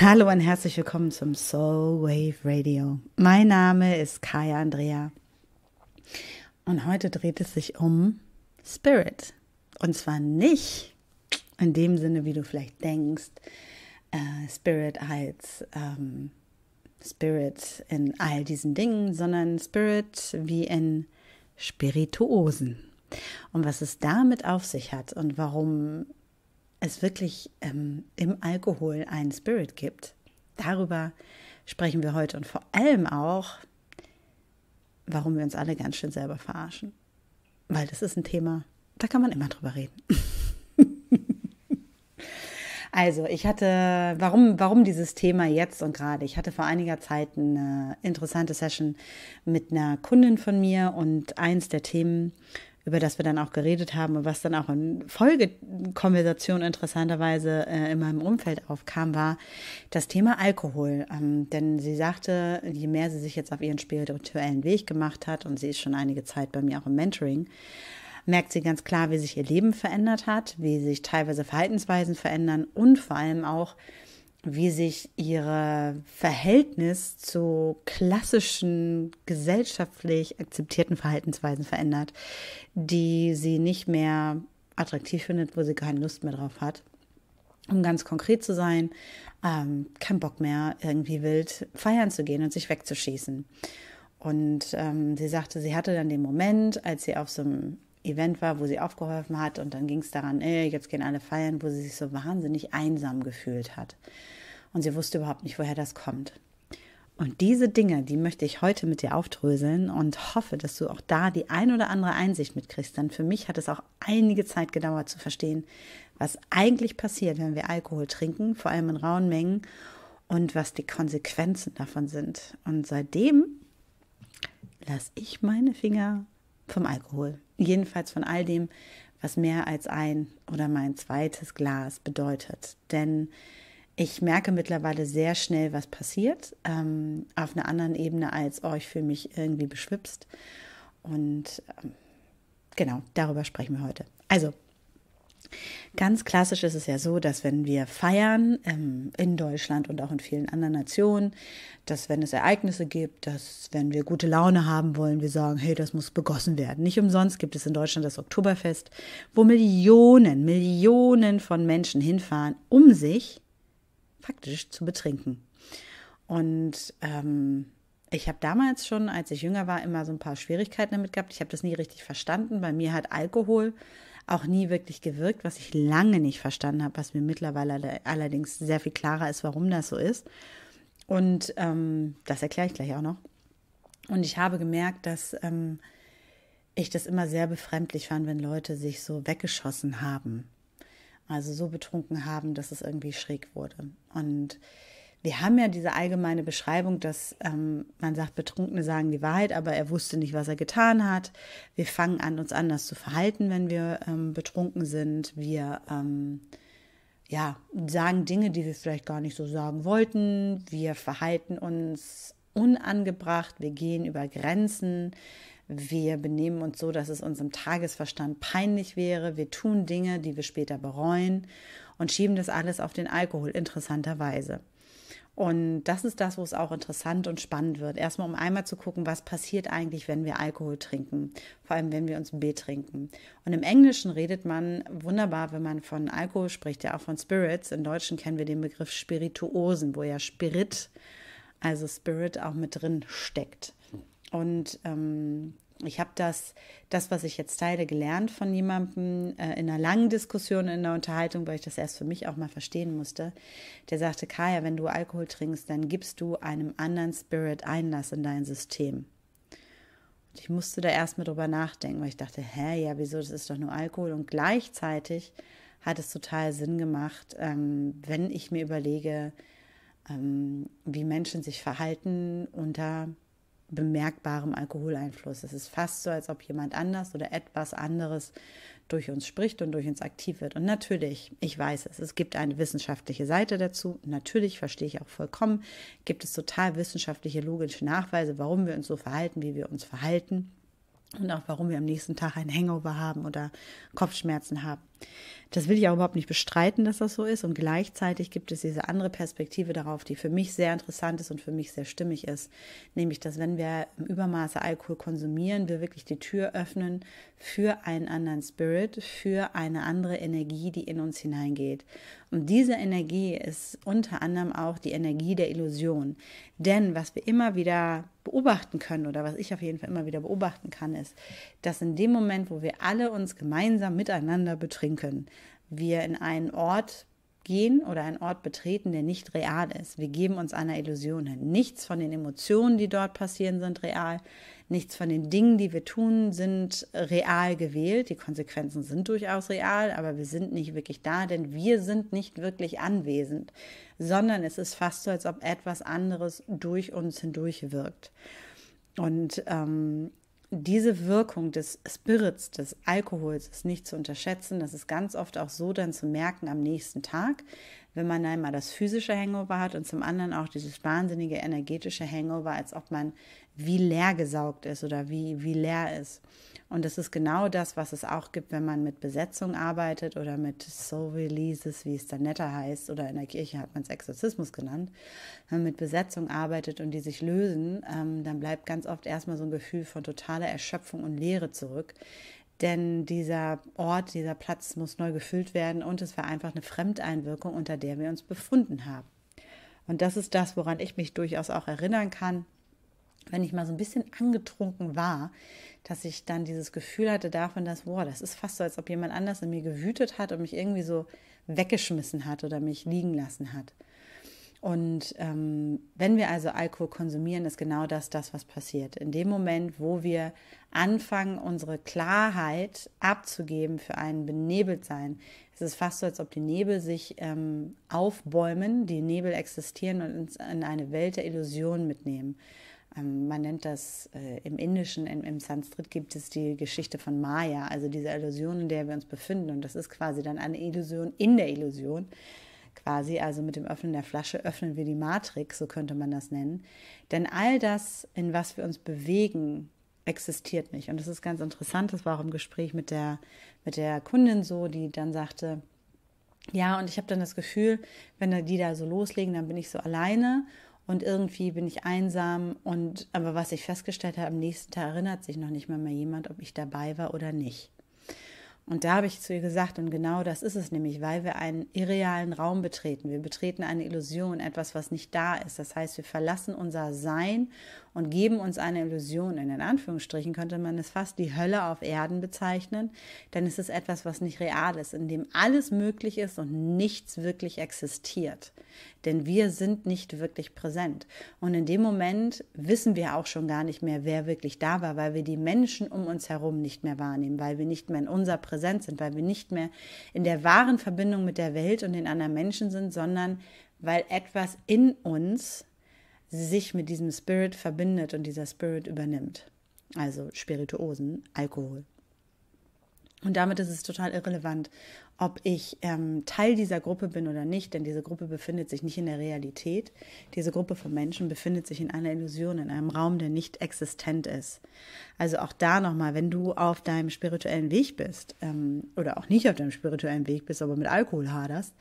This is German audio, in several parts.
Hallo und herzlich willkommen zum Soul Wave Radio. Mein Name ist Kaya Andrea und heute dreht es sich um Spirit. Und zwar nicht in dem Sinne, wie du vielleicht denkst, äh, Spirit als ähm, Spirit in all diesen Dingen, sondern Spirit wie in Spirituosen. Und was es damit auf sich hat und warum es wirklich ähm, im Alkohol einen Spirit gibt. Darüber sprechen wir heute und vor allem auch, warum wir uns alle ganz schön selber verarschen. Weil das ist ein Thema, da kann man immer drüber reden. also, ich hatte, warum, warum dieses Thema jetzt und gerade? Ich hatte vor einiger Zeit eine interessante Session mit einer Kundin von mir und eins der Themen über das wir dann auch geredet haben und was dann auch in Folgekonversation interessanterweise äh, in meinem Umfeld aufkam, war das Thema Alkohol. Ähm, denn sie sagte, je mehr sie sich jetzt auf ihren spirituellen Weg gemacht hat, und sie ist schon einige Zeit bei mir auch im Mentoring, merkt sie ganz klar, wie sich ihr Leben verändert hat, wie sich teilweise Verhaltensweisen verändern und vor allem auch, wie sich ihr Verhältnis zu klassischen gesellschaftlich akzeptierten Verhaltensweisen verändert, die sie nicht mehr attraktiv findet, wo sie keine Lust mehr drauf hat. Um ganz konkret zu sein, ähm, kein Bock mehr, irgendwie wild feiern zu gehen und sich wegzuschießen. Und ähm, sie sagte, sie hatte dann den Moment, als sie auf so einem Event war, wo sie aufgeholfen hat und dann ging es daran, ey, jetzt gehen alle feiern, wo sie sich so wahnsinnig einsam gefühlt hat und sie wusste überhaupt nicht, woher das kommt. Und diese Dinge, die möchte ich heute mit dir aufdröseln und hoffe, dass du auch da die ein oder andere Einsicht mitkriegst. Denn für mich hat es auch einige Zeit gedauert zu verstehen, was eigentlich passiert, wenn wir Alkohol trinken, vor allem in rauen Mengen, und was die Konsequenzen davon sind. Und seitdem lasse ich meine Finger vom Alkohol. Jedenfalls von all dem, was mehr als ein oder mein zweites Glas bedeutet. Denn ich merke mittlerweile sehr schnell, was passiert, ähm, auf einer anderen Ebene als, euch oh, für mich irgendwie beschwipst. Und ähm, genau, darüber sprechen wir heute. Also, ganz klassisch ist es ja so, dass wenn wir feiern ähm, in Deutschland und auch in vielen anderen Nationen, dass wenn es Ereignisse gibt, dass wenn wir gute Laune haben wollen, wir sagen, hey, das muss begossen werden. Nicht umsonst gibt es in Deutschland das Oktoberfest, wo Millionen, Millionen von Menschen hinfahren, um sich praktisch zu betrinken. Und ähm, ich habe damals schon, als ich jünger war, immer so ein paar Schwierigkeiten damit gehabt. Ich habe das nie richtig verstanden. Bei mir hat Alkohol auch nie wirklich gewirkt, was ich lange nicht verstanden habe, was mir mittlerweile allerdings sehr viel klarer ist, warum das so ist. Und ähm, das erkläre ich gleich auch noch. Und ich habe gemerkt, dass ähm, ich das immer sehr befremdlich fand, wenn Leute sich so weggeschossen haben. Also so betrunken haben, dass es irgendwie schräg wurde. Und wir haben ja diese allgemeine Beschreibung, dass ähm, man sagt, Betrunkene sagen die Wahrheit, aber er wusste nicht, was er getan hat. Wir fangen an, uns anders zu verhalten, wenn wir ähm, betrunken sind. Wir ähm, ja, sagen Dinge, die wir vielleicht gar nicht so sagen wollten. Wir verhalten uns unangebracht. Wir gehen über Grenzen. Wir benehmen uns so, dass es unserem Tagesverstand peinlich wäre. Wir tun Dinge, die wir später bereuen und schieben das alles auf den Alkohol, interessanterweise. Und das ist das, wo es auch interessant und spannend wird. Erstmal, um einmal zu gucken, was passiert eigentlich, wenn wir Alkohol trinken. Vor allem, wenn wir uns betrinken. Und im Englischen redet man wunderbar, wenn man von Alkohol spricht, ja auch von Spirits. Im Deutschen kennen wir den Begriff Spirituosen, wo ja Spirit, also Spirit, auch mit drin steckt. Und ähm, ich habe das, das, was ich jetzt teile, gelernt von jemandem äh, in einer langen Diskussion, in einer Unterhaltung, weil ich das erst für mich auch mal verstehen musste. Der sagte, Kaya, wenn du Alkohol trinkst, dann gibst du einem anderen Spirit Einlass in dein System. Und ich musste da erstmal drüber nachdenken, weil ich dachte, hä, ja, wieso, das ist doch nur Alkohol. Und gleichzeitig hat es total Sinn gemacht, ähm, wenn ich mir überlege, ähm, wie Menschen sich verhalten unter bemerkbarem Alkoholeinfluss. Es ist fast so, als ob jemand anders oder etwas anderes durch uns spricht und durch uns aktiv wird. Und natürlich, ich weiß es, es gibt eine wissenschaftliche Seite dazu. Natürlich verstehe ich auch vollkommen, gibt es total wissenschaftliche, logische Nachweise, warum wir uns so verhalten, wie wir uns verhalten und auch warum wir am nächsten Tag ein Hangover haben oder Kopfschmerzen haben. Das will ich auch überhaupt nicht bestreiten, dass das so ist. Und gleichzeitig gibt es diese andere Perspektive darauf, die für mich sehr interessant ist und für mich sehr stimmig ist. Nämlich, dass wenn wir im Übermaße Alkohol konsumieren, wir wirklich die Tür öffnen für einen anderen Spirit, für eine andere Energie, die in uns hineingeht. Und diese Energie ist unter anderem auch die Energie der Illusion. Denn was wir immer wieder beobachten können oder was ich auf jeden Fall immer wieder beobachten kann, ist, dass in dem Moment, wo wir alle uns gemeinsam miteinander betreten, trinken. Wir in einen Ort gehen oder einen Ort betreten, der nicht real ist. Wir geben uns einer Illusion hin. Nichts von den Emotionen, die dort passieren, sind real. Nichts von den Dingen, die wir tun, sind real gewählt. Die Konsequenzen sind durchaus real, aber wir sind nicht wirklich da, denn wir sind nicht wirklich anwesend, sondern es ist fast so, als ob etwas anderes durch uns hindurch wirkt. Und ähm, diese Wirkung des Spirits, des Alkohols ist nicht zu unterschätzen. Das ist ganz oft auch so dann zu merken am nächsten Tag, wenn man einmal das physische Hangover hat und zum anderen auch dieses wahnsinnige energetische Hangover, als ob man wie leer gesaugt ist oder wie, wie leer ist. Und das ist genau das, was es auch gibt, wenn man mit Besetzung arbeitet oder mit Soul Releases, wie es dann netter heißt, oder in der Kirche hat man es Exorzismus genannt. Wenn man mit Besetzung arbeitet und die sich lösen, ähm, dann bleibt ganz oft erstmal so ein Gefühl von totaler Erschöpfung und Leere zurück. Denn dieser Ort, dieser Platz muss neu gefüllt werden und es war einfach eine Fremdeinwirkung, unter der wir uns befunden haben. Und das ist das, woran ich mich durchaus auch erinnern kann wenn ich mal so ein bisschen angetrunken war, dass ich dann dieses Gefühl hatte davon, dass, boah, das ist fast so, als ob jemand anders in mir gewütet hat und mich irgendwie so weggeschmissen hat oder mich liegen lassen hat. Und ähm, wenn wir also Alkohol konsumieren, ist genau das das, was passiert. In dem Moment, wo wir anfangen, unsere Klarheit abzugeben für ein Benebeltsein, ist es fast so, als ob die Nebel sich ähm, aufbäumen, die Nebel existieren und uns in eine Welt der Illusionen mitnehmen. Ähm, man nennt das äh, im Indischen, im, im, Sanskrit gibt es die Geschichte von Maya, also diese Illusion, in der wir uns befinden. Und das ist quasi dann eine Illusion in der Illusion. Quasi, also mit dem Öffnen der Flasche öffnen wir die Matrix, so könnte man das nennen. Denn all das, in was wir uns bewegen, existiert nicht. Und das ist ganz interessant. Das war auch im Gespräch mit der, mit der Kundin so, die dann sagte, ja, und ich habe dann das Gefühl, wenn die da so loslegen, dann bin ich so alleine und irgendwie bin ich einsam und aber was ich festgestellt habe, am nächsten Tag erinnert sich noch nicht mal mehr jemand, ob ich dabei war oder nicht. Und da habe ich zu ihr gesagt, und genau das ist es nämlich, weil wir einen irrealen Raum betreten. Wir betreten eine Illusion, etwas, was nicht da ist. Das heißt, wir verlassen unser Sein und geben uns eine Illusion. In Anführungsstrichen könnte man es fast die Hölle auf Erden bezeichnen, denn es ist etwas, was nicht real ist, in dem alles möglich ist und nichts wirklich existiert. Denn wir sind nicht wirklich präsent. Und in dem Moment wissen wir auch schon gar nicht mehr, wer wirklich da war, weil wir die Menschen um uns herum nicht mehr wahrnehmen, weil wir nicht mehr in unserer Präsenz sind, weil wir nicht mehr in der wahren Verbindung mit der Welt und den anderen Menschen sind, sondern weil etwas in uns sich mit diesem Spirit verbindet und dieser Spirit übernimmt. Also Spirituosen, Alkohol. Und damit ist es total irrelevant, ob ich ähm, Teil dieser Gruppe bin oder nicht, denn diese Gruppe befindet sich nicht in der Realität. Diese Gruppe von Menschen befindet sich in einer Illusion, in einem Raum, der nicht existent ist. Also auch da nochmal, wenn du auf deinem spirituellen Weg bist ähm, oder auch nicht auf deinem spirituellen Weg bist, aber mit Alkohol haderst,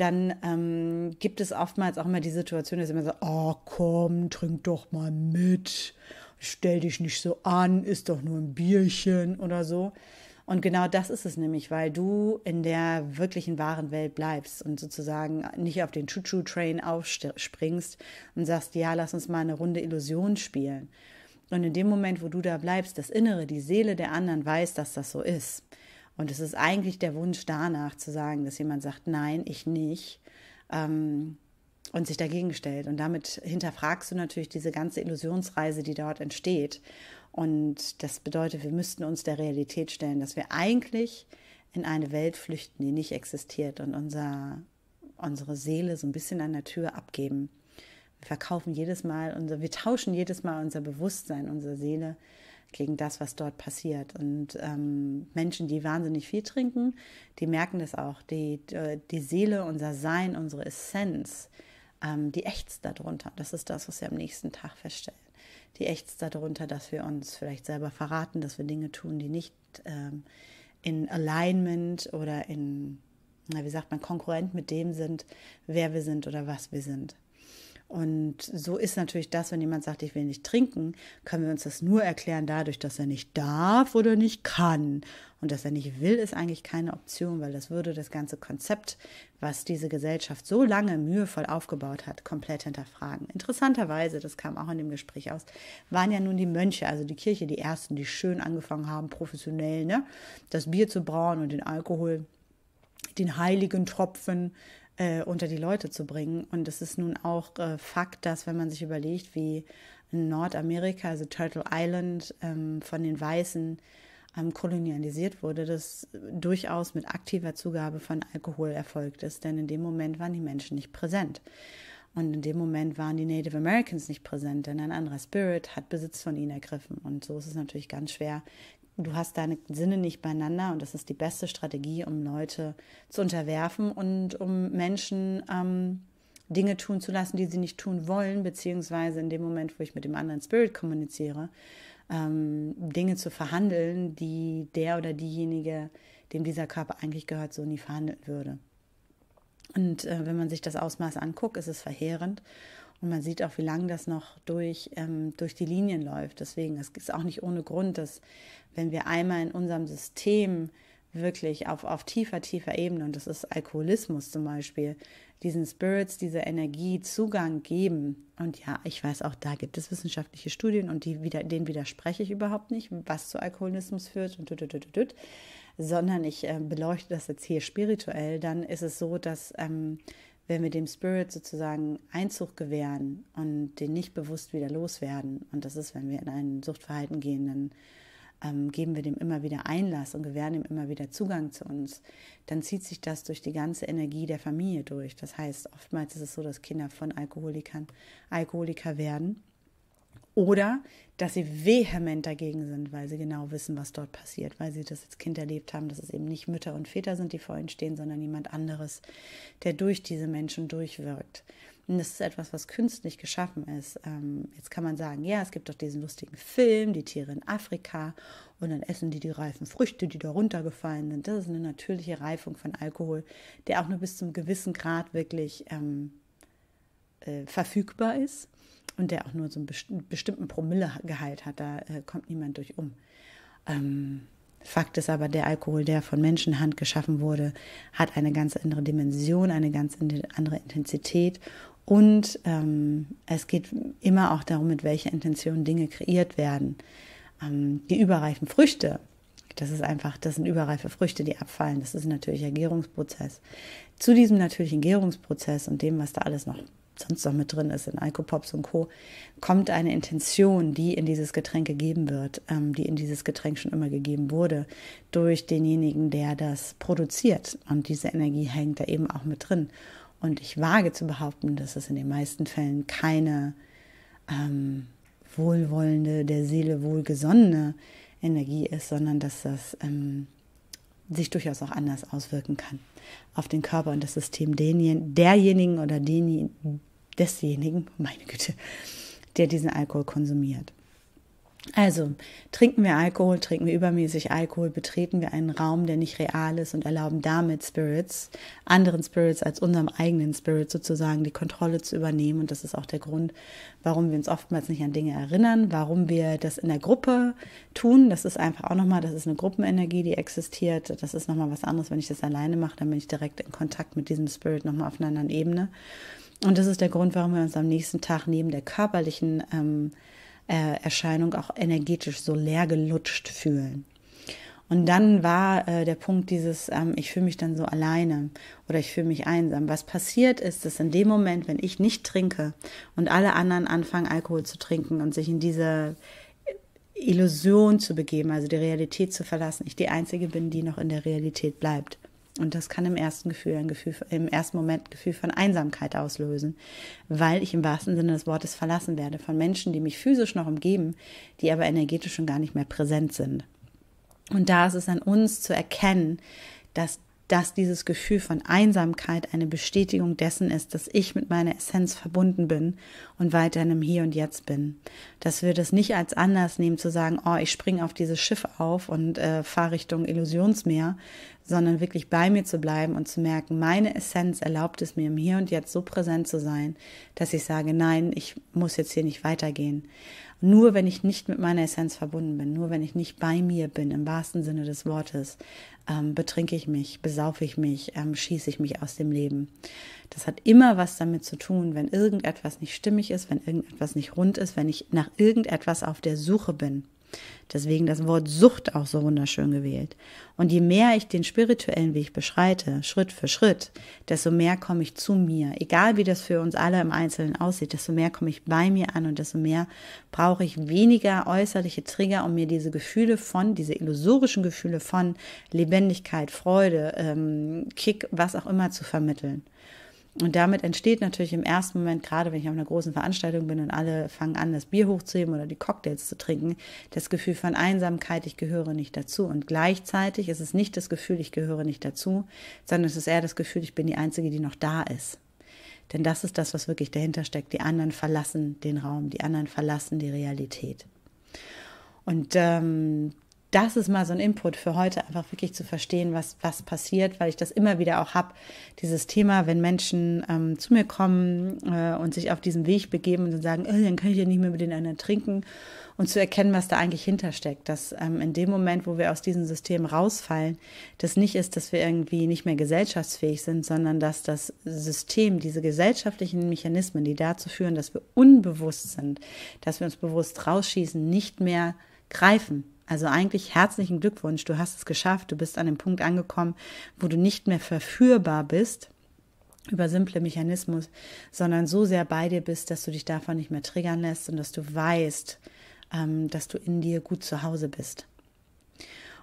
dann ähm, gibt es oftmals auch immer die Situation, dass immer so, oh komm, trink doch mal mit, stell dich nicht so an, isst doch nur ein Bierchen oder so. Und genau das ist es nämlich, weil du in der wirklichen wahren Welt bleibst und sozusagen nicht auf den Choo-Choo-Train aufspringst und sagst, ja, lass uns mal eine Runde Illusion spielen. Und in dem Moment, wo du da bleibst, das Innere, die Seele der anderen weiß, dass das so ist. Und es ist eigentlich der Wunsch danach zu sagen, dass jemand sagt, nein, ich nicht. Ähm, und sich dagegen stellt. Und damit hinterfragst du natürlich diese ganze Illusionsreise, die dort entsteht. Und das bedeutet, wir müssten uns der Realität stellen, dass wir eigentlich in eine Welt flüchten, die nicht existiert und unser, unsere Seele so ein bisschen an der Tür abgeben. Wir verkaufen jedes Mal, unser, wir tauschen jedes Mal unser Bewusstsein, unsere Seele gegen das, was dort passiert. Und ähm, Menschen, die wahnsinnig viel trinken, die merken das auch. Die, äh, die Seele, unser Sein, unsere Essenz, ähm, die ächzt darunter. Das ist das, was wir am nächsten Tag feststellen. Die ächzt darunter, dass wir uns vielleicht selber verraten, dass wir Dinge tun, die nicht ähm, in Alignment oder in, na, wie sagt man, konkurrent mit dem sind, wer wir sind oder was wir sind. Und so ist natürlich das, wenn jemand sagt, ich will nicht trinken, können wir uns das nur erklären dadurch, dass er nicht darf oder nicht kann. Und dass er nicht will, ist eigentlich keine Option, weil das würde das ganze Konzept, was diese Gesellschaft so lange mühevoll aufgebaut hat, komplett hinterfragen. Interessanterweise, das kam auch in dem Gespräch aus, waren ja nun die Mönche, also die Kirche, die ersten, die schön angefangen haben, professionell, ne, das Bier zu brauen und den Alkohol den heiligen Tropfen äh, unter die Leute zu bringen. Und es ist nun auch äh, Fakt, dass wenn man sich überlegt, wie in Nordamerika, also Turtle Island, ähm, von den Weißen ähm, kolonialisiert wurde, das durchaus mit aktiver Zugabe von Alkohol erfolgt ist. Denn in dem Moment waren die Menschen nicht präsent. Und in dem Moment waren die Native Americans nicht präsent, denn ein anderer Spirit hat Besitz von ihnen ergriffen. Und so ist es natürlich ganz schwer, du hast deine Sinne nicht beieinander und das ist die beste Strategie, um Leute zu unterwerfen und um Menschen ähm, Dinge tun zu lassen, die sie nicht tun wollen, beziehungsweise in dem Moment, wo ich mit dem anderen Spirit kommuniziere, ähm, Dinge zu verhandeln, die der oder diejenige, dem dieser Körper eigentlich gehört, so nie verhandeln würde. Und äh, wenn man sich das Ausmaß anguckt, ist es verheerend. Und man sieht auch, wie lang das noch durch, ähm, durch die Linien läuft. Deswegen es ist auch nicht ohne Grund, dass wenn wir einmal in unserem System wirklich auf, auf tiefer, tiefer Ebene, und das ist Alkoholismus zum Beispiel, diesen Spirits, dieser Energie Zugang geben. Und ja, ich weiß, auch da gibt es wissenschaftliche Studien und die wieder, denen widerspreche ich überhaupt nicht, was zu Alkoholismus führt und tut, tut, tut, sondern ich äh, beleuchte das jetzt hier spirituell. Dann ist es so, dass ähm, wenn wir dem Spirit sozusagen Einzug gewähren und den nicht bewusst wieder loswerden, und das ist, wenn wir in ein Suchtverhalten gehen, dann ähm, geben wir dem immer wieder Einlass und gewähren ihm immer wieder Zugang zu uns, dann zieht sich das durch die ganze Energie der Familie durch. Das heißt, oftmals ist es so, dass Kinder von Alkoholikern Alkoholiker werden oder dass sie vehement dagegen sind, weil sie genau wissen, was dort passiert, weil sie das als Kind erlebt haben, dass es eben nicht Mütter und Väter sind, die vor ihnen stehen, sondern jemand anderes, der durch diese Menschen durchwirkt. Und das ist etwas, was künstlich geschaffen ist. Ähm, jetzt kann man sagen, ja, es gibt doch diesen lustigen Film, die Tiere in Afrika, und dann essen die die reifen Früchte, die da runtergefallen sind. Das ist eine natürliche Reifung von Alkohol, der auch nur bis zum gewissen Grad wirklich ähm, äh, verfügbar ist und der auch nur so einen bestimmten Promillegehalt hat, da äh, kommt niemand durch um. Ähm, Fakt ist aber, der Alkohol, der von Menschenhand geschaffen wurde, hat eine ganz andere Dimension, eine ganz andere Intensität. Und ähm, es geht immer auch darum, mit welcher Intention Dinge kreiert werden. Ähm, die überreifen Früchte, das ist einfach, das sind überreife Früchte, die abfallen. Das ist ein natürlicher Gärungsprozess. Zu diesem natürlichen Gärungsprozess und dem, was da alles noch sonst noch mit drin ist in Alkopops und Co., kommt eine Intention, die in dieses Getränk gegeben wird, ähm, die in dieses Getränk schon immer gegeben wurde, durch denjenigen, der das produziert. Und diese Energie hängt da eben auch mit drin. Und ich wage zu behaupten, dass es in den meisten Fällen keine ähm, wohlwollende, der Seele wohlgesonnene Energie ist, sondern dass das ähm, sich durchaus auch anders auswirken kann auf den Körper und das System denjenigen, derjenigen oder den, desjenigen, meine Güte, der diesen Alkohol konsumiert. Also trinken wir Alkohol, trinken wir übermäßig Alkohol, betreten wir einen Raum, der nicht real ist und erlauben damit Spirits, anderen Spirits als unserem eigenen Spirit sozusagen, die Kontrolle zu übernehmen. Und das ist auch der Grund, warum wir uns oftmals nicht an Dinge erinnern, warum wir das in der Gruppe tun. Das ist einfach auch nochmal, das ist eine Gruppenenergie, die existiert. Das ist nochmal was anderes, wenn ich das alleine mache, dann bin ich direkt in Kontakt mit diesem Spirit nochmal auf einer anderen Ebene. Und das ist der Grund, warum wir uns am nächsten Tag neben der körperlichen ähm, äh, Erscheinung auch energetisch so leer gelutscht fühlen. Und dann war äh, der Punkt dieses, ähm, ich fühle mich dann so alleine oder ich fühle mich einsam. Was passiert ist, dass in dem Moment, wenn ich nicht trinke und alle anderen anfangen, Alkohol zu trinken und sich in diese Illusion zu begeben, also die Realität zu verlassen, ich die Einzige bin, die noch in der Realität bleibt. Und das kann im ersten Gefühl ein Gefühl, im ersten Moment ein Gefühl von Einsamkeit auslösen, weil ich im wahrsten Sinne des Wortes verlassen werde von Menschen, die mich physisch noch umgeben, die aber energetisch schon gar nicht mehr präsent sind. Und da ist es an uns zu erkennen, dass dass dieses Gefühl von Einsamkeit eine Bestätigung dessen ist, dass ich mit meiner Essenz verbunden bin und weiterhin im Hier und Jetzt bin. Dass wir das nicht als Anlass nehmen zu sagen, oh, ich springe auf dieses Schiff auf und äh, fahre Richtung Illusionsmeer, sondern wirklich bei mir zu bleiben und zu merken, meine Essenz erlaubt es mir, im Hier und Jetzt so präsent zu sein, dass ich sage, nein, ich muss jetzt hier nicht weitergehen. Nur wenn ich nicht mit meiner Essenz verbunden bin, nur wenn ich nicht bei mir bin, im wahrsten Sinne des Wortes, ähm, betrinke ich mich, besaufe ich mich, ähm, schieße ich mich aus dem Leben. Das hat immer was damit zu tun, wenn irgendetwas nicht stimmig ist, wenn irgendetwas nicht rund ist, wenn ich nach irgendetwas auf der Suche bin. Deswegen das Wort Sucht auch so wunderschön gewählt. Und je mehr ich den spirituellen Weg beschreite, Schritt für Schritt, desto mehr komme ich zu mir. Egal wie das für uns alle im Einzelnen aussieht, desto mehr komme ich bei mir an und desto mehr brauche ich weniger äußerliche Trigger, um mir diese Gefühle von, diese illusorischen Gefühle von Lebendigkeit, Freude, ähm, Kick, was auch immer zu vermitteln. Und damit entsteht natürlich im ersten Moment, gerade wenn ich auf einer großen Veranstaltung bin und alle fangen an, das Bier hochzuheben oder die Cocktails zu trinken, das Gefühl von Einsamkeit, ich gehöre nicht dazu. Und gleichzeitig ist es nicht das Gefühl, ich gehöre nicht dazu, sondern es ist eher das Gefühl, ich bin die Einzige, die noch da ist. Denn das ist das, was wirklich dahinter steckt. Die anderen verlassen den Raum, die anderen verlassen die Realität. Und ähm, das ist mal so ein Input für heute, einfach wirklich zu verstehen, was, was passiert, weil ich das immer wieder auch habe, dieses Thema, wenn Menschen ähm, zu mir kommen äh, und sich auf diesen Weg begeben und dann sagen, oh, dann kann ich ja nicht mehr mit den anderen trinken und zu erkennen, was da eigentlich hintersteckt, dass ähm, in dem Moment, wo wir aus diesem System rausfallen, das nicht ist, dass wir irgendwie nicht mehr gesellschaftsfähig sind, sondern dass das System, diese gesellschaftlichen Mechanismen, die dazu führen, dass wir unbewusst sind, dass wir uns bewusst rausschießen, nicht mehr greifen also eigentlich herzlichen Glückwunsch, du hast es geschafft, du bist an dem Punkt angekommen, wo du nicht mehr verführbar bist über simple Mechanismus, sondern so sehr bei dir bist, dass du dich davon nicht mehr triggern lässt und dass du weißt, ähm, dass du in dir gut zu Hause bist.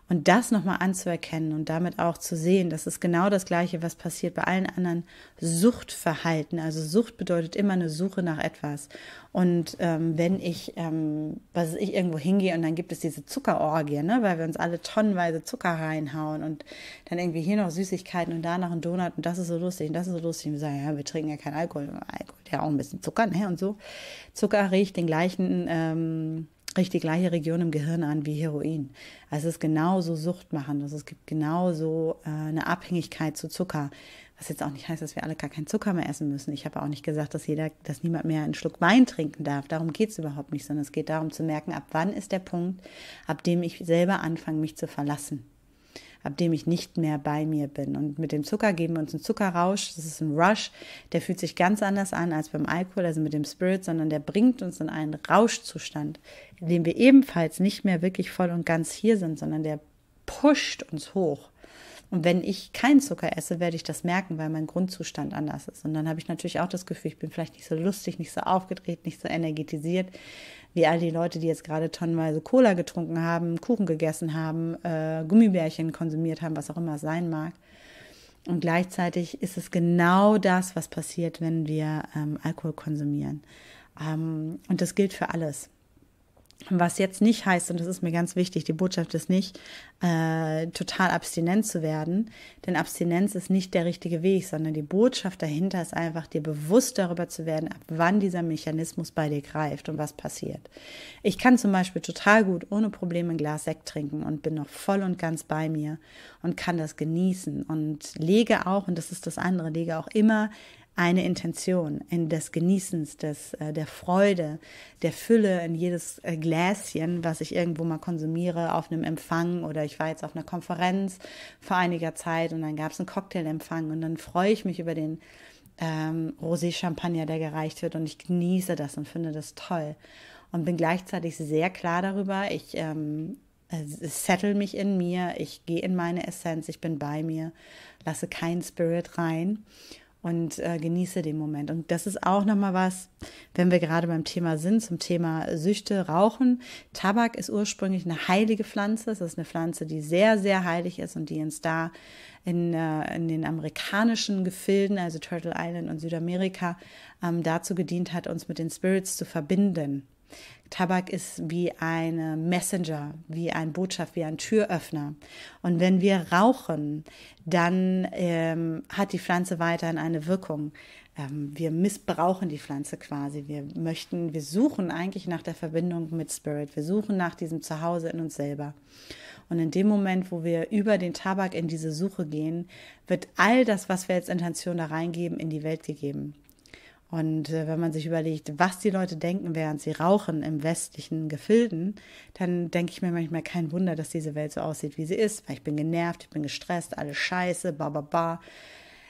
Und das nochmal anzuerkennen und damit auch zu sehen, das ist genau das Gleiche, was passiert bei allen anderen Suchtverhalten. Also Sucht bedeutet immer eine Suche nach etwas. Und ähm, wenn ich, ähm, was ich irgendwo hingehe und dann gibt es diese Zuckerorgie, ne, weil wir uns alle tonnenweise Zucker reinhauen und dann irgendwie hier noch Süßigkeiten und da noch ein Donut und das ist so lustig und das ist so lustig. Und wir sagen, ja, wir trinken ja keinen Alkohol, Alkohol, ja auch ein bisschen Zucker, ne, und so. Zucker riecht den gleichen ähm, spricht die gleiche Region im Gehirn an wie Heroin. Also es ist genauso suchtmachend, also es gibt genauso äh, eine Abhängigkeit zu Zucker. Was jetzt auch nicht heißt, dass wir alle gar keinen Zucker mehr essen müssen. Ich habe auch nicht gesagt, dass jeder, dass niemand mehr einen Schluck Wein trinken darf. Darum geht es überhaupt nicht, sondern es geht darum zu merken, ab wann ist der Punkt, ab dem ich selber anfange, mich zu verlassen ab dem ich nicht mehr bei mir bin. Und mit dem Zucker geben wir uns einen Zuckerrausch, das ist ein Rush, der fühlt sich ganz anders an als beim Alkohol, also mit dem Spirit, sondern der bringt uns in einen Rauschzustand, in dem wir ebenfalls nicht mehr wirklich voll und ganz hier sind, sondern der pusht uns hoch. Und wenn ich keinen Zucker esse, werde ich das merken, weil mein Grundzustand anders ist. Und dann habe ich natürlich auch das Gefühl, ich bin vielleicht nicht so lustig, nicht so aufgedreht, nicht so energetisiert, wie all die Leute, die jetzt gerade tonnenweise Cola getrunken haben, Kuchen gegessen haben, äh, Gummibärchen konsumiert haben, was auch immer es sein mag. Und gleichzeitig ist es genau das, was passiert, wenn wir ähm, Alkohol konsumieren. Ähm, und das gilt für alles. Was jetzt nicht heißt, und das ist mir ganz wichtig, die Botschaft ist nicht, äh, total abstinent zu werden, denn Abstinenz ist nicht der richtige Weg, sondern die Botschaft dahinter ist einfach, dir bewusst darüber zu werden, ab wann dieser Mechanismus bei dir greift und was passiert. Ich kann zum Beispiel total gut ohne Probleme ein Glas Sekt trinken und bin noch voll und ganz bei mir und kann das genießen und lege auch, und das ist das andere, lege auch immer eine Intention in des Genießens, des, äh, der Freude, der Fülle in jedes äh, Gläschen, was ich irgendwo mal konsumiere, auf einem Empfang oder ich war jetzt auf einer Konferenz vor einiger Zeit und dann gab es einen Cocktailempfang und dann freue ich mich über den ähm, Rosé-Champagner, der gereicht wird und ich genieße das und finde das toll und bin gleichzeitig sehr klar darüber, ich ähm, äh, settle mich in mir, ich gehe in meine Essenz, ich bin bei mir, lasse keinen Spirit rein und äh, genieße den Moment. Und das ist auch nochmal was, wenn wir gerade beim Thema sind, zum Thema Süchte, Rauchen. Tabak ist ursprünglich eine heilige Pflanze. Es ist eine Pflanze, die sehr, sehr heilig ist und die uns da in, äh, in den amerikanischen Gefilden, also Turtle Island und Südamerika, ähm, dazu gedient hat, uns mit den Spirits zu verbinden. Tabak ist wie ein Messenger, wie ein Botschaft, wie ein Türöffner. Und wenn wir rauchen, dann ähm, hat die Pflanze weiterhin eine Wirkung. Ähm, wir missbrauchen die Pflanze quasi. Wir möchten, wir suchen eigentlich nach der Verbindung mit Spirit. Wir suchen nach diesem Zuhause in uns selber. Und in dem Moment, wo wir über den Tabak in diese Suche gehen, wird all das, was wir als Intention da reingeben, in die Welt gegeben. Und äh, wenn man sich überlegt, was die Leute denken, während sie rauchen im westlichen Gefilden, dann denke ich mir manchmal kein Wunder, dass diese Welt so aussieht, wie sie ist, weil ich bin genervt, ich bin gestresst, alles scheiße, ba ba ba.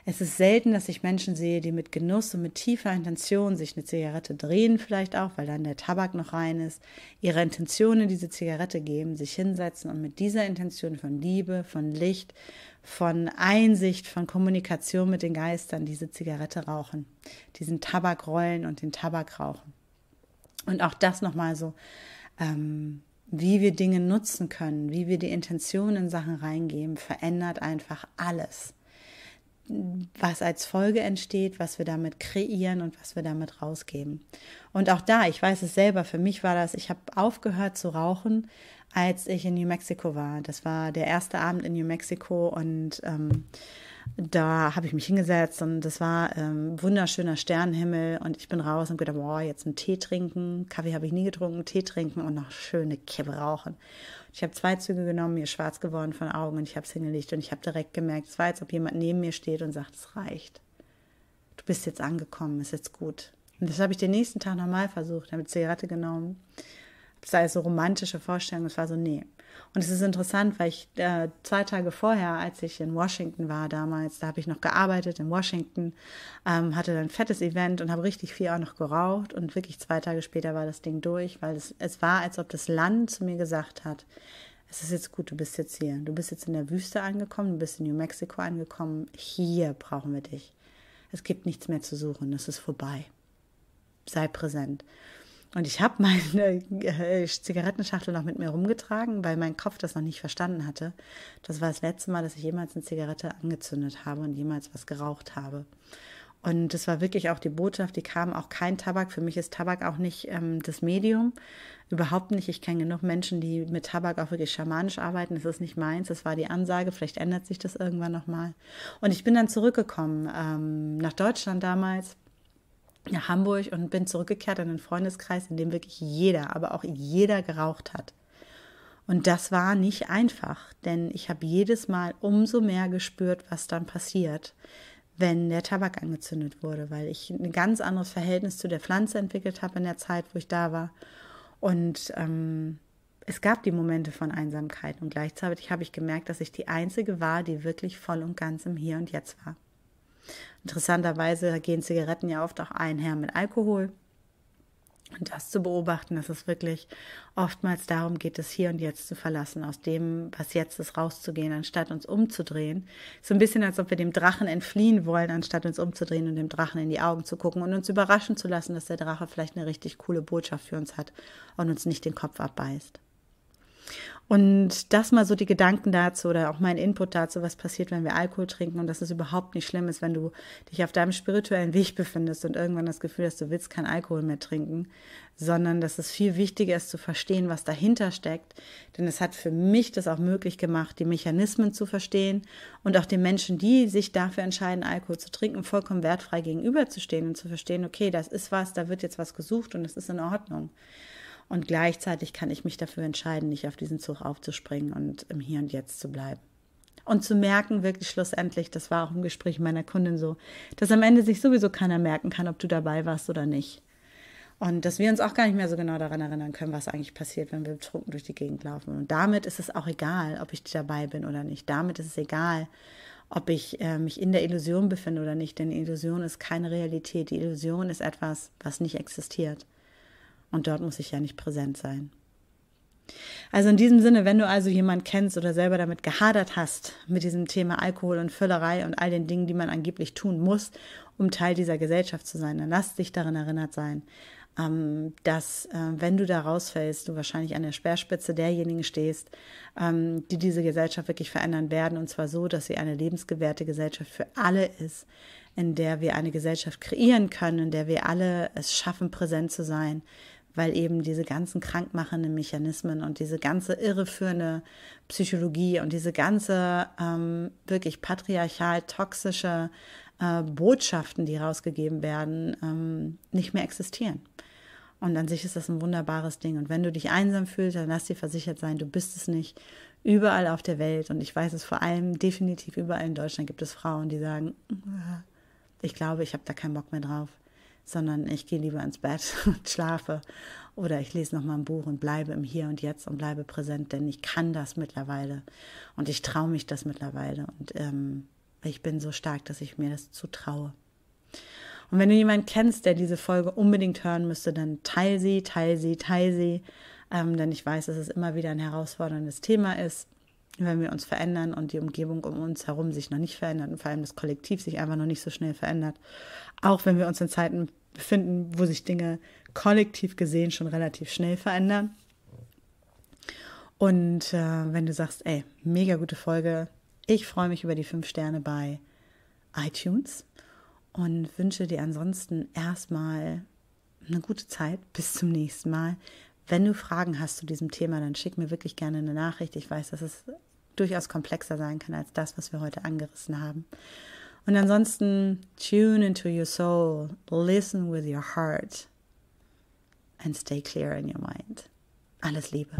Es ist selten, dass ich Menschen sehe, die mit Genuss und mit tiefer Intention sich eine Zigarette drehen, vielleicht auch, weil dann der Tabak noch rein ist, ihre Intention in diese Zigarette geben, sich hinsetzen und mit dieser Intention von Liebe, von Licht, von Einsicht, von Kommunikation mit den Geistern diese Zigarette rauchen, diesen Tabak rollen und den Tabak rauchen. Und auch das nochmal so, ähm, wie wir Dinge nutzen können, wie wir die Intention in Sachen reingeben, verändert einfach alles was als Folge entsteht, was wir damit kreieren und was wir damit rausgeben. Und auch da, ich weiß es selber, für mich war das, ich habe aufgehört zu rauchen, als ich in New Mexico war. Das war der erste Abend in New Mexico und ähm, da habe ich mich hingesetzt und das war ähm, wunderschöner Sternenhimmel und ich bin raus und gedacht, boah, jetzt einen Tee trinken, Kaffee habe ich nie getrunken, Tee trinken und noch schöne Kippe rauchen. Ich habe zwei Züge genommen, mir schwarz geworden von Augen und ich habe es hingelegt und ich habe direkt gemerkt, es war, als ob jemand neben mir steht und sagt, es reicht. Du bist jetzt angekommen, ist jetzt gut. Und das habe ich den nächsten Tag nochmal versucht, habe eine Zigarette genommen, habe so romantische Vorstellung, es war so, nee, und es ist interessant, weil ich äh, zwei Tage vorher, als ich in Washington war damals, da habe ich noch gearbeitet in Washington, ähm, hatte ein fettes Event und habe richtig viel auch noch geraucht. Und wirklich zwei Tage später war das Ding durch, weil es, es war, als ob das Land zu mir gesagt hat, es ist jetzt gut, du bist jetzt hier. Du bist jetzt in der Wüste angekommen, du bist in New Mexico angekommen. Hier brauchen wir dich. Es gibt nichts mehr zu suchen, es ist vorbei. Sei präsent. Und ich habe meine äh, Zigarettenschachtel noch mit mir rumgetragen, weil mein Kopf das noch nicht verstanden hatte. Das war das letzte Mal, dass ich jemals eine Zigarette angezündet habe und jemals was geraucht habe. Und das war wirklich auch die Botschaft, die kam auch kein Tabak. Für mich ist Tabak auch nicht ähm, das Medium. Überhaupt nicht. Ich kenne genug Menschen, die mit Tabak auch wirklich schamanisch arbeiten. Das ist nicht meins. Das war die Ansage. Vielleicht ändert sich das irgendwann nochmal. Und ich bin dann zurückgekommen ähm, nach Deutschland damals nach Hamburg und bin zurückgekehrt in einen Freundeskreis, in dem wirklich jeder, aber auch jeder geraucht hat. Und das war nicht einfach, denn ich habe jedes Mal umso mehr gespürt, was dann passiert, wenn der Tabak angezündet wurde, weil ich ein ganz anderes Verhältnis zu der Pflanze entwickelt habe in der Zeit, wo ich da war. Und ähm, es gab die Momente von Einsamkeit und gleichzeitig habe ich gemerkt, dass ich die Einzige war, die wirklich voll und ganz im Hier und Jetzt war. Interessanterweise gehen Zigaretten ja oft auch einher mit Alkohol. Und das zu beobachten, dass es wirklich oftmals darum geht, das Hier und Jetzt zu verlassen, aus dem, was jetzt ist, rauszugehen, anstatt uns umzudrehen. So ein bisschen, als ob wir dem Drachen entfliehen wollen, anstatt uns umzudrehen und dem Drachen in die Augen zu gucken und uns überraschen zu lassen, dass der Drache vielleicht eine richtig coole Botschaft für uns hat und uns nicht den Kopf abbeißt. Und das mal so die Gedanken dazu oder auch mein Input dazu, was passiert, wenn wir Alkohol trinken und dass es überhaupt nicht schlimm ist, wenn du dich auf deinem spirituellen Weg befindest und irgendwann das Gefühl hast, du willst keinen Alkohol mehr trinken, sondern dass es viel wichtiger ist zu verstehen, was dahinter steckt. Denn es hat für mich das auch möglich gemacht, die Mechanismen zu verstehen und auch den Menschen, die sich dafür entscheiden, Alkohol zu trinken, vollkommen wertfrei gegenüberzustehen und zu verstehen, okay, das ist was, da wird jetzt was gesucht und das ist in Ordnung. Und gleichzeitig kann ich mich dafür entscheiden, nicht auf diesen Zug aufzuspringen und im Hier und Jetzt zu bleiben. Und zu merken, wirklich schlussendlich, das war auch im Gespräch meiner Kundin so, dass am Ende sich sowieso keiner merken kann, ob du dabei warst oder nicht. Und dass wir uns auch gar nicht mehr so genau daran erinnern können, was eigentlich passiert, wenn wir betrunken durch die Gegend laufen. Und damit ist es auch egal, ob ich dabei bin oder nicht. Damit ist es egal, ob ich äh, mich in der Illusion befinde oder nicht. Denn Illusion ist keine Realität. Die Illusion ist etwas, was nicht existiert und dort muss ich ja nicht präsent sein. Also in diesem Sinne, wenn du also jemanden kennst oder selber damit gehadert hast, mit diesem Thema Alkohol und Füllerei und all den Dingen, die man angeblich tun muss, um Teil dieser Gesellschaft zu sein, dann lass dich daran erinnert sein, ähm, dass äh, wenn du da rausfällst, du wahrscheinlich an der Speerspitze derjenigen stehst, ähm, die diese Gesellschaft wirklich verändern werden, und zwar so, dass sie eine lebensgewährte Gesellschaft für alle ist, in der wir eine Gesellschaft kreieren können, in der wir alle es schaffen, präsent zu sein, weil eben diese ganzen krankmachenden Mechanismen und diese ganze irreführende Psychologie und diese ganze ähm, wirklich patriarchal toxische äh, Botschaften, die rausgegeben werden, ähm, nicht mehr existieren. Und an sich ist das ein wunderbares Ding. Und wenn du dich einsam fühlst, dann lass dir versichert sein, du bist es nicht. Überall auf der Welt, und ich weiß es vor allem definitiv überall in Deutschland, gibt es Frauen, die sagen, äh, ich glaube, ich habe da keinen Bock mehr drauf sondern ich gehe lieber ins Bett und schlafe oder ich lese nochmal ein Buch und bleibe im Hier und Jetzt und bleibe präsent, denn ich kann das mittlerweile und ich traue mich das mittlerweile und ähm, ich bin so stark, dass ich mir das zutraue. Und wenn du jemanden kennst, der diese Folge unbedingt hören müsste, dann teil sie, teil sie, teil sie, ähm, denn ich weiß, dass es immer wieder ein herausforderndes Thema ist wenn wir uns verändern und die Umgebung um uns herum sich noch nicht verändert und vor allem das Kollektiv sich einfach noch nicht so schnell verändert, auch wenn wir uns in Zeiten befinden, wo sich Dinge kollektiv gesehen schon relativ schnell verändern. Und äh, wenn du sagst, ey, mega gute Folge, ich freue mich über die fünf Sterne bei iTunes und wünsche dir ansonsten erstmal eine gute Zeit. Bis zum nächsten Mal. Wenn du Fragen hast zu diesem Thema, dann schick mir wirklich gerne eine Nachricht. Ich weiß, das ist durchaus komplexer sein kann als das, was wir heute angerissen haben. Und ansonsten, tune into your soul, listen with your heart and stay clear in your mind. Alles Liebe.